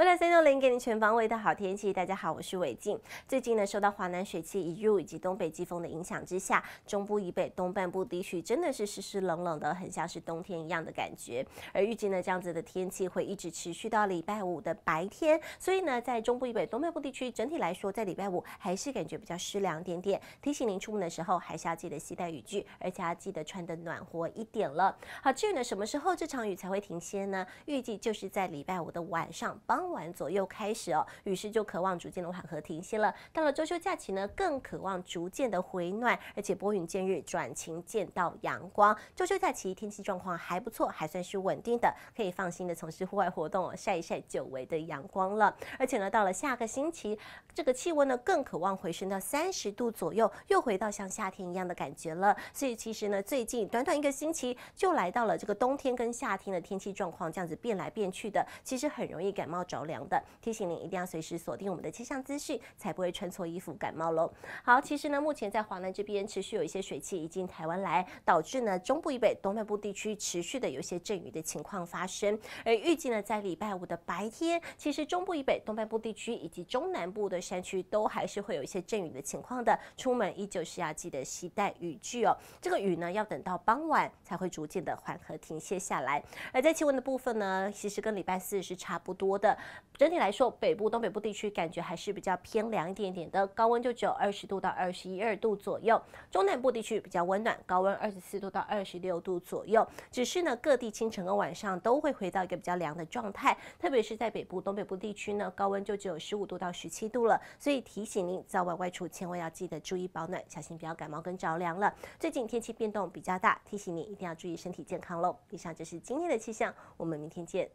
未来三六零给您全方位的好天气。大家好，我是韦静。最近呢，受到华南水汽一入以及东北季风的影响之下，中部以北、东半部地区真的是湿湿冷冷的，很像是冬天一样的感觉。而预计呢，这样子的天气会一直持续到礼拜五的白天。所以呢，在中部以北、东半部地区，整体来说，在礼拜五还是感觉比较湿凉点点。提醒您出门的时候还是要记得携带雨具，而且要记得穿的暖和一点了。好，至于呢，什么时候这场雨才会停歇呢？预计就是在礼拜五的晚上帮。晚左右开始哦，于是就渴望逐渐的缓和停歇了。到了周休假期呢，更渴望逐渐的回暖，而且拨云见日转晴见到阳光。周休假期天气状况还不错，还算是稳定的，可以放心的从事户外活动哦，晒一晒久违的阳光了。而且呢，到了下个星期，这个气温呢更渴望回升到三十度左右，又回到像夏天一样的感觉了。所以其实呢，最近短短一个星期就来到了这个冬天跟夏天的天气状况，这样子变来变去的，其实很容易感冒着。凉的，提醒您一定要随时锁定我们的气象资讯，才不会穿错衣服感冒喽。好，其实呢，目前在华南这边持续有一些水汽已经台湾来，导致呢中部以北、东北部地区持续的有一些阵雨的情况发生。而预计呢，在礼拜五的白天，其实中部以北、东北部地区以及中南部的山区都还是会有一些阵雨的情况的。出门依旧是要记得携带雨具哦。这个雨呢，要等到傍晚才会逐渐的缓和停歇下来。而在气温的部分呢，其实跟礼拜四是差不多的。整体来说，北部、东北部地区感觉还是比较偏凉一点点的，高温就只有二十度到二十一二度左右。中南部地区比较温暖，高温二十四度到二十六度左右。只是呢，各地清晨和晚上都会回到一个比较凉的状态，特别是在北部、东北部地区呢，高温就只有十五度到十七度了。所以提醒您，在外外出千万要记得注意保暖，小心不要感冒跟着凉了。最近天气变动比较大，提醒您一定要注意身体健康喽。以上就是今天的气象，我们明天见。